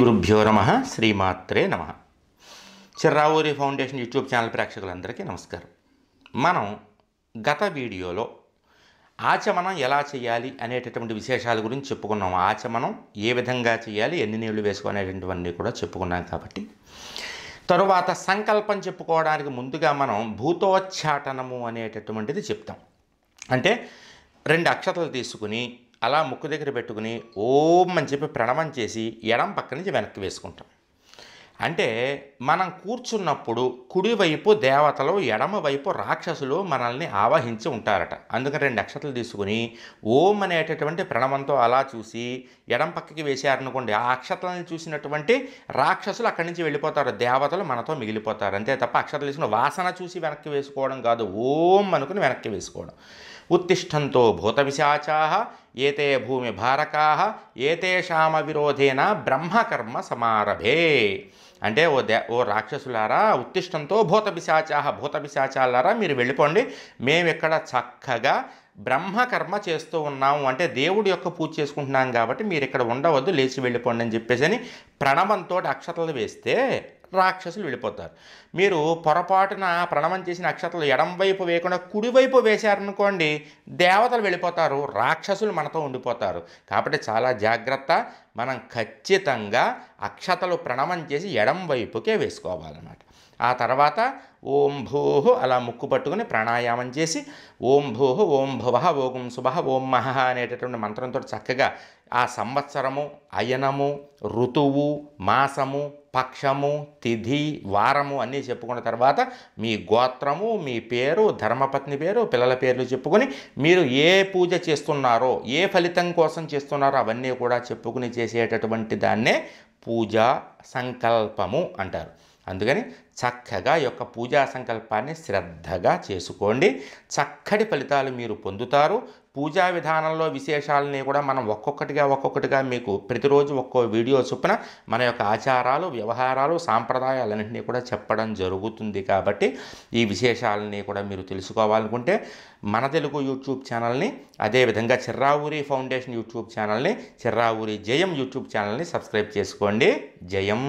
గురుభ్యో నమ శ్రీమాత్రే నమ చిర్రావూరి ఫౌండేషన్ యూట్యూబ్ ఛానల్ ప్రేక్షకులందరికీ నమస్కారం మనం గత వీడియోలో ఆచమనం ఎలా చేయాలి అనేటటువంటి విశేషాల గురించి చెప్పుకున్నాం ఆచమనం ఏ విధంగా చేయాలి ఎన్ని నీళ్లు వేసుకునేటువంటివన్నీ కూడా చెప్పుకున్నాం కాబట్టి తరువాత సంకల్పం చెప్పుకోవడానికి ముందుగా మనం భూతోచ్చాటనము అనేటటువంటిది చెప్తాం అంటే రెండు అక్షతలు తీసుకుని అలా ముక్కు దగ్గర పెట్టుకుని ఓం అని చెప్పి ప్రణవం చేసి ఎడం పక్క నుంచి వెనక్కి వేసుకుంటాం అంటే మనం కూర్చున్నప్పుడు కుడివైపు దేవతలు ఎడమవైపు రాక్షసులు మనల్ని ఆవహించి ఉంటారట అందుకని రెండు అక్షతలు తీసుకుని ఓం అనేటటువంటి ప్రణవంతో అలా చూసి ఎడం పక్కకి వేశారనుకోండి ఆ అక్షతలను చూసినటువంటి రాక్షసులు అక్కడి నుంచి వెళ్ళిపోతారు దేవతలు మనతో మిగిలిపోతారు అంతే తప్ప అక్షతలు తీసుకుని వాసన చూసి వెనక్కి వేసుకోవడం కాదు ఓం అనుకుని వెనక్కి వేసుకోవడం ఉత్తిష్టంతో భూత విశాచా ఏతే భూమి భారకా ఏతేషామ విరోధేన బ్రహ్మకర్మ సమారభే అంటే ఓ దే ఓ రాక్షసులారా ఉత్తిష్టంతో భూత పిశాచాహ భూత పిశాచాలారా మీరు వెళ్ళిపోండి మేము ఇక్కడ చక్కగా బ్రహ్మకర్మ చేస్తూ ఉన్నాము అంటే దేవుడి యొక్క పూజ చేసుకుంటున్నాం కాబట్టి మీరు ఇక్కడ ఉండవద్దు లేచి వెళ్ళిపోండి అని చెప్పేసి అని ప్రణవంతో అక్షతలు వేస్తే రాక్షసులు వెళ్ళిపోతారు మీరు పొరపాటున ప్రణవం చేసిన అక్షతలు ఎడంవైపు వేయకుండా కుడివైపు వేశారనుకోండి దేవతలు వెళ్ళిపోతారు రాక్షసులు మనతో ఉండిపోతారు కాబట్టి చాలా జాగ్రత్త మనం ఖచ్చితంగా అక్షతలు ప్రణవం చేసి ఎడంవైపుకే వేసుకోవాలన్నమాట ఆ తర్వాత ఓం భూహు అలా ముక్కు పట్టుకుని ప్రాణాయామం చేసి ఓం భూహు ఓం భువ ఓం శుభ ఓం మహ అనేటటువంటి మంత్రంతో చక్కగా ఆ సంవత్సరము అయనము ఋతువు మాసము పక్షము తిథి వారము అన్నీ చెప్పుకున్న తర్వాత మీ గోత్రము మీ పేరు ధర్మపత్ని పేరు పిల్లల పేర్లు చెప్పుకొని మీరు ఏ పూజ చేస్తున్నారో ఏ ఫలితం కోసం చేస్తున్నారో అవన్నీ కూడా చెప్పుకుని చేసేటటువంటి దాన్నే పూజా సంకల్పము అంటారు అందుకని చక్కగా యొక్క పూజా సంకల్పాన్ని శ్రద్ధగా చేసుకోండి చక్కటి ఫలితాలు మీరు పొందుతారు పూజా విధానంలో విశేషాలని కూడా మనం ఒక్కొక్కటిగా ఒక్కొక్కటిగా మీకు ప్రతిరోజు ఒక్కో వీడియో చొప్పున మన యొక్క ఆచారాలు వ్యవహారాలు సాంప్రదాయాలన్నింటినీ కూడా చెప్పడం జరుగుతుంది కాబట్టి ఈ విశేషాలని కూడా మీరు తెలుసుకోవాలనుకుంటే మన తెలుగు యూట్యూబ్ ఛానల్ని అదేవిధంగా చిర్రావూరి ఫౌండేషన్ యూట్యూబ్ ఛానల్ని చిర్రావూరి జయం యూట్యూబ్ ఛానల్ని సబ్స్క్రైబ్ చేసుకోండి జయం